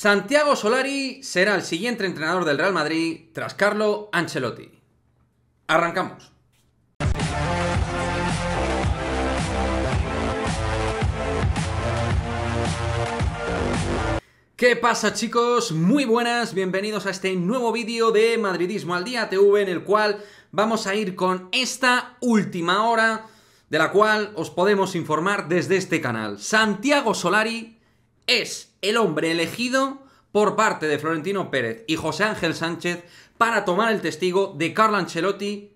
Santiago Solari será el siguiente entrenador del Real Madrid tras Carlo Ancelotti. Arrancamos. ¿Qué pasa chicos? Muy buenas, bienvenidos a este nuevo vídeo de Madridismo al Día TV en el cual vamos a ir con esta última hora de la cual os podemos informar desde este canal. Santiago Solari es el hombre elegido por parte de Florentino Pérez y José Ángel Sánchez para tomar el testigo de Carlo Ancelotti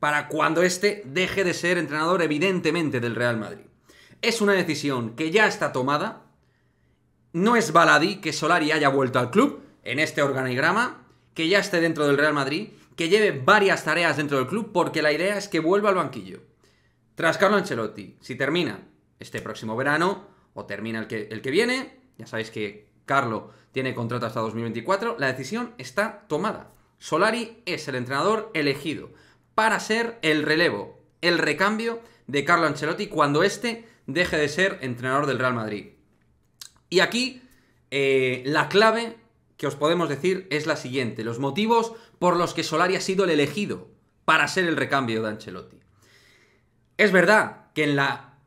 para cuando éste deje de ser entrenador evidentemente del Real Madrid. Es una decisión que ya está tomada, no es baladí que Solari haya vuelto al club en este organigrama, que ya esté dentro del Real Madrid, que lleve varias tareas dentro del club, porque la idea es que vuelva al banquillo. Tras Carlo Ancelotti, si termina este próximo verano, o termina el que, el que viene. Ya sabéis que Carlo tiene contrato hasta 2024. La decisión está tomada. Solari es el entrenador elegido para ser el relevo, el recambio de Carlo Ancelotti cuando este deje de ser entrenador del Real Madrid. Y aquí eh, la clave que os podemos decir es la siguiente, los motivos por los que Solari ha sido el elegido para ser el recambio de Ancelotti. Es verdad que en la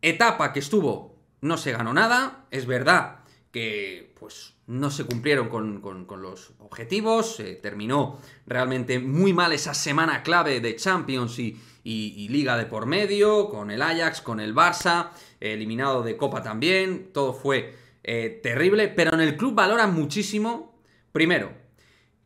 etapa que estuvo no se ganó nada, es verdad que pues no se cumplieron con, los objetivos, terminó realmente muy mal esa semana clave de Champions y, Liga de por medio, con el Ajax, con el Barça, eliminado de Copa también, todo fue eh, terrible, pero en el club valora muchísimo, primero,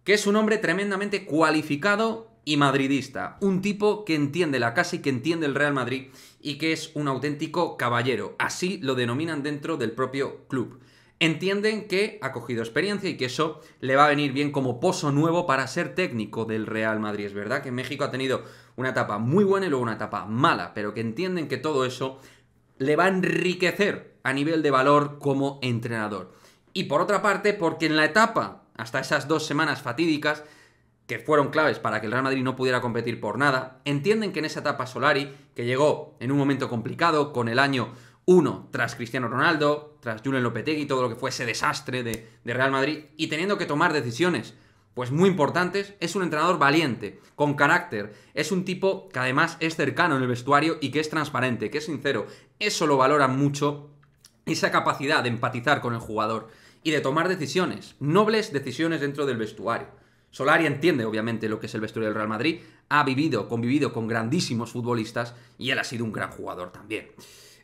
que es un hombre tremendamente cualificado y madridista. Un tipo que entiende la casa y que entiende el Real Madrid y que es un auténtico caballero. Así lo denominan dentro del propio club. Entienden que ha cogido experiencia y que eso le va a venir bien como pozo nuevo para ser técnico del Real Madrid. Es verdad que México ha tenido una etapa muy buena y luego una etapa mala, pero que entienden que todo eso le va a enriquecer a nivel de valor como entrenador. Y por otra parte, porque en la etapa, hasta esas dos semanas fatídicas, que fueron claves para que el Real Madrid no pudiera competir por nada, entienden que en esa etapa Solari, que llegó en un momento complicado, con el año 1 tras Cristiano Ronaldo, tras Julen Lopetegui, todo lo que fue ese desastre de, de Real Madrid, y teniendo que tomar decisiones pues muy importantes, es un entrenador valiente, con carácter, es un tipo que además es cercano en el vestuario y que es transparente, que es sincero, eso lo valora mucho, esa capacidad de empatizar con el jugador y de tomar decisiones, nobles decisiones dentro del vestuario. Solari entiende, obviamente, lo que es el vestuario del Real Madrid, ha vivido, convivido con grandísimos futbolistas y él ha sido un gran jugador también.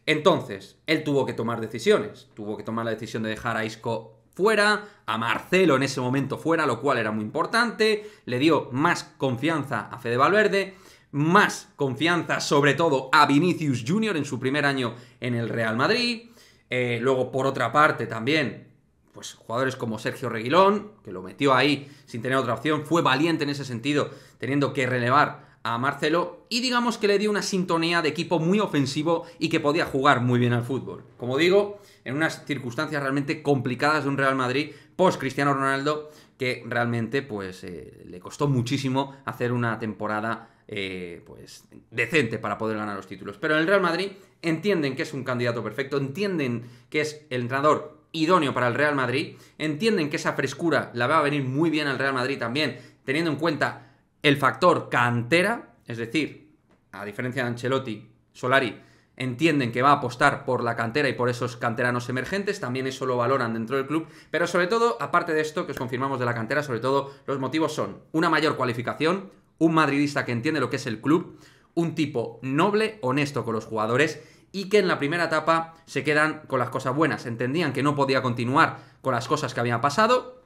Entonces, él tuvo que tomar decisiones. Tuvo que tomar la decisión de dejar a Isco fuera, a Marcelo en ese momento fuera, lo cual era muy importante. Le dio más confianza a Fede Valverde, más confianza sobre todo a Vinicius Jr. en su primer año en el Real Madrid. Eh, luego, por otra parte, también pues, jugadores como Sergio Reguilón, que lo metió ahí sin tener otra opción, fue valiente en ese sentido, teniendo que relevar a Marcelo y digamos que le dio una sintonía de equipo muy ofensivo y que podía jugar muy bien al fútbol. Como digo, en unas circunstancias realmente complicadas de un Real Madrid post Cristiano Ronaldo que realmente pues eh, le costó muchísimo hacer una temporada eh, pues decente para poder ganar los títulos. Pero en el Real Madrid entienden que es un candidato perfecto, entienden que es el entrenador idóneo para el Real Madrid. Entienden que esa frescura la va a venir muy bien al Real Madrid también, teniendo en cuenta el factor cantera, es decir, a diferencia de Ancelotti, Solari entienden que va a apostar por la cantera y por esos canteranos emergentes, también eso lo valoran dentro del club, pero sobre todo, aparte de esto que os confirmamos de la cantera, sobre todo los motivos son una mayor cualificación, un madridista que entiende lo que es el club, un tipo noble, honesto con los jugadores y que en la primera etapa se quedan con las cosas buenas. Entendían que no podía continuar con las cosas que había pasado,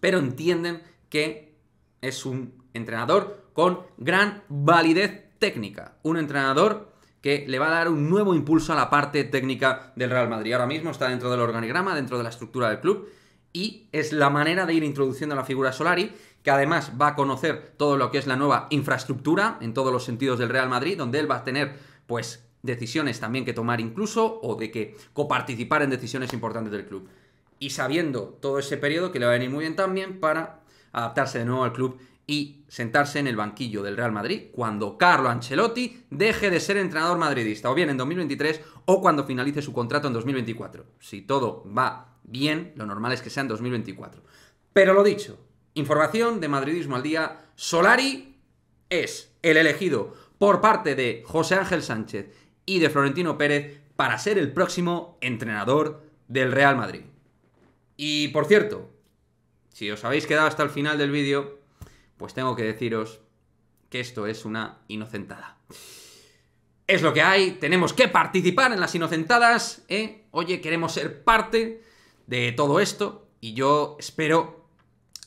pero entienden que es un entrenador con gran validez técnica, un entrenador que le va a dar un nuevo impulso a la parte técnica del Real Madrid. Ahora mismo está dentro del organigrama, dentro de la estructura del club, y es la manera de ir introduciendo la figura Solari, que además va a conocer todo lo que es la nueva infraestructura en todos los sentidos del Real Madrid, donde él va a tener pues decisiones también que tomar incluso o de que coparticipar en decisiones importantes del club. Y sabiendo todo ese periodo que le va a venir muy bien también para adaptarse de nuevo al club y sentarse en el banquillo del Real Madrid cuando Carlo Ancelotti deje de ser entrenador madridista, o bien en 2023 o cuando finalice su contrato en 2024. Si todo va bien, lo normal es que sea en 2024. Pero lo dicho, información de Madridismo al día, Solari es el elegido por parte de José Ángel Sánchez y de Florentino Pérez para ser el próximo entrenador del Real Madrid. Y por cierto, si os habéis quedado hasta el final del vídeo, pues tengo que deciros que esto es una inocentada. Es lo que hay, tenemos que participar en las inocentadas, ¿eh? Oye, queremos ser parte de todo esto y yo espero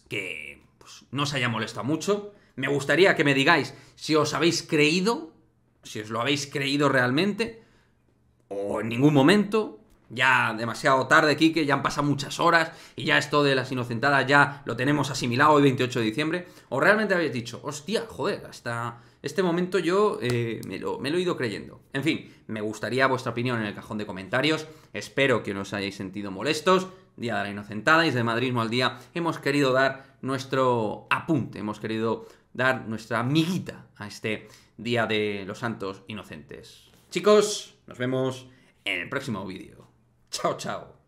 que pues, no os haya molestado mucho. Me gustaría que me digáis si os habéis creído si os lo habéis creído realmente, o en ningún momento, ya demasiado tarde, Quique, ya han pasado muchas horas y ya esto de las inocentadas ya lo tenemos asimilado hoy 28 de diciembre, o realmente habéis dicho, hostia, joder, hasta este momento yo eh, me, lo, he ido creyendo. En fin, me gustaría vuestra opinión en el cajón de comentarios, espero que no os hayáis sentido molestos, Día de la Inocentada y desde Madridismo al Día hemos querido dar nuestro apunte, hemos querido dar nuestra amiguita a este Día de los Santos Inocentes. Chicos, nos vemos en el próximo vídeo. Chao, chao.